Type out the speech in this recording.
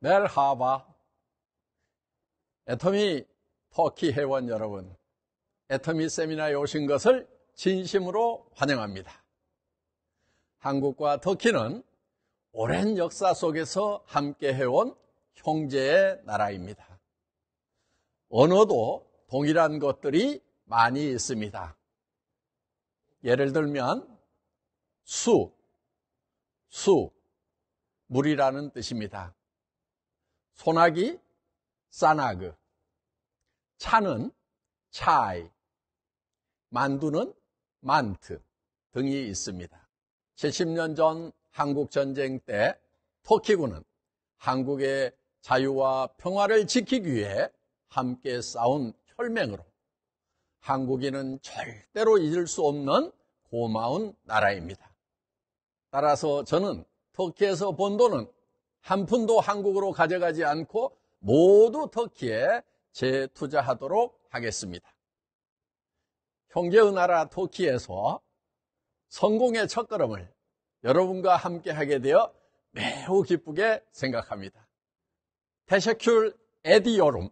멜하바 애터미 터키 회원 여러분, 애터미 세미나에 오신 것을 진심으로 환영합니다. 한국과 터키는 오랜 역사 속에서 함께 해온 형제의 나라입니다. 언어도 동일한 것들이 많이 있습니다. 예를 들면 수, 수, 물이라는 뜻입니다. 소나기, 사나그. 차는 차이, 만두는 만트 등이 있습니다. 70년 전 한국전쟁 때 터키군은 한국의 자유와 평화를 지키기 위해 함께 싸운 혈맹으로 한국인은 절대로 잊을 수 없는 고마운 나라입니다. 따라서 저는 터키에서 본 돈은 한 푼도 한국으로 가져가지 않고 모두 터키에 재투자하도록 하겠습니다. 형제의 나라 터키에서 성공의 첫걸음을 여러분과 함께 하게 되어 매우 기쁘게 생각합니다. 테셰큘 에디여름